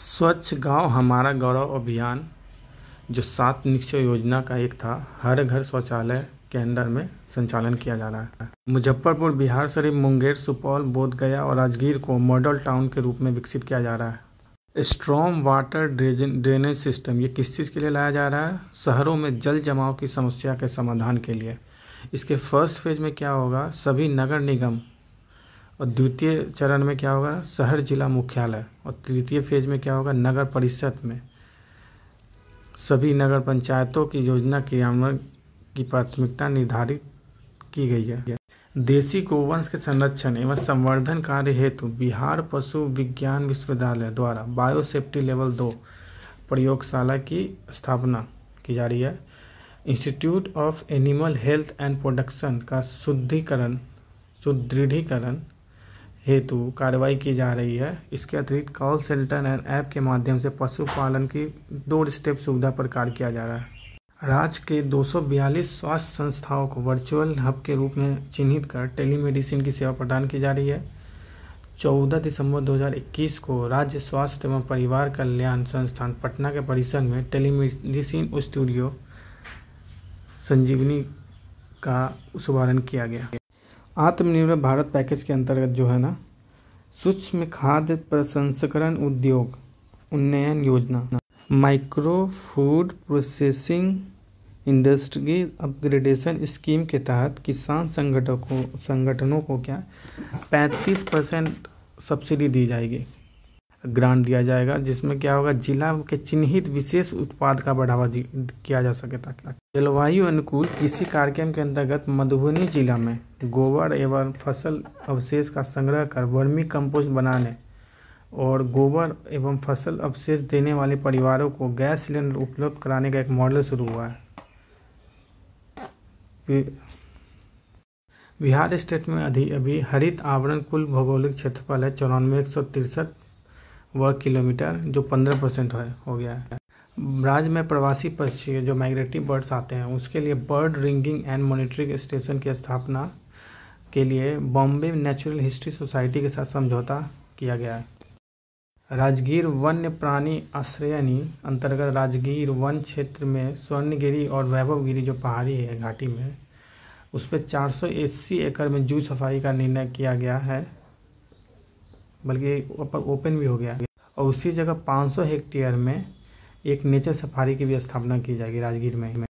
स्वच्छ गांव हमारा गौरव अभियान जो सात निश्चय योजना का एक था हर घर शौचालय के अंदर में संचालन किया जा रहा है मुजफ्फरपुर बिहार शरीफ मुंगेर सुपौल बोधगया और राजगीर को मॉडल टाउन के रूप में विकसित किया जा रहा है स्ट्रॉन्ग वाटर ड्रेनेज सिस्टम ये किस चीज़ के लिए लाया जा रहा है शहरों में जल जमाव की समस्या के समाधान के लिए इसके फर्स्ट फेज में क्या होगा सभी नगर निगम और द्वितीय चरण में क्या होगा शहर जिला मुख्यालय और तृतीय फेज में क्या होगा नगर परिषद में सभी नगर पंचायतों की योजना क्रियान्वयन की प्राथमिकता निर्धारित की गई है देसी गोवंश के संरक्षण एवं संवर्धन कार्य हेतु बिहार पशु विज्ञान विश्वविद्यालय द्वारा बायोसेफ्टी लेवल दो प्रयोगशाला की स्थापना की जा रही है Institute of Animal Health and Production का शुद्धिकरण सुदृढ़ीकरण हेतु कार्रवाई की जा रही है इसके अतिरिक्त कॉल सेंटर एंड ऐप के माध्यम से पशुपालन की डोर स्टेप सुविधा पर कार्य किया जा रहा है राज्य के 242 स्वास्थ्य संस्थाओं को वर्चुअल हब के रूप में चिन्हित कर टेलीमेडिसिन की सेवा प्रदान की जा रही है 14 दिसंबर 2021 को राज्य स्वास्थ्य एवं परिवार कल्याण संस्थान पटना के परिसर में टेलीमेडिसिन स्टूडियो संजीवनी का शुभारंभ किया गया आत्मनिर्भर भारत पैकेज के अंतर्गत जो है ना सूक्ष्म खाद्य प्रसंस्करण उद्योग उन्नयन योजना micro food processing industry upgradation scheme के तहत किसान संगठकों संगठनों को क्या 35 परसेंट सब्सिडी दी जाएगी ग्रांट दिया जाएगा जिसमें क्या होगा जिला के चिन्हित विशेष उत्पाद का बढ़ावा किया जा सके ताकि जलवायु अनुकूल कृषि कार्यक्रम के अंतर्गत मधुबनी जिला में गोबर एवं फसल अवशेष का संग्रह कर वर्मी कंपोस्ट बनाने और गोबर एवं फसल अवशेष देने वाले परिवारों को गैस सिलेंडर उपलब्ध कराने का एक मॉडल शुरू हुआ है बिहार स्टेट में अभी अभी हरित आवरण कुल भौगोलिक क्षेत्रफल है चौरानवे एक सौ तिरसठ वर्ग किलोमीटर जो पंद्रह परसेंट हो गया है राज्य में प्रवासी पक्षी जो माइग्रेटरी बर्ड्स आते हैं उसके लिए bird ringing and monitoring station की स्थापना के लिए बॉम्बे नेचुरल हिस्ट्री सोसाइटी के साथ समझौता किया गया है राजगीर वन्य प्राणी आश्रयनी अंतर्गत राजगीर वन क्षेत्र में स्वर्णगिरी और वैभवगिरी जो पहाड़ी है घाटी में उस पर चार एकड़ में जू सफाई का निर्णय किया गया है बल्कि ऊपर ओपन भी हो गया और उसी जगह 500 हेक्टेयर में एक नेचर सफारी की भी स्थापना की जाएगी राजगीर में